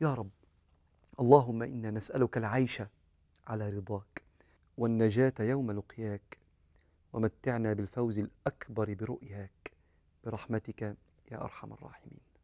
يا رب اللهم انا نسالك العيش على رضاك والنجاه يوم لقياك ومتعنا بالفوز الاكبر برؤياك برحمتك يا ارحم الراحمين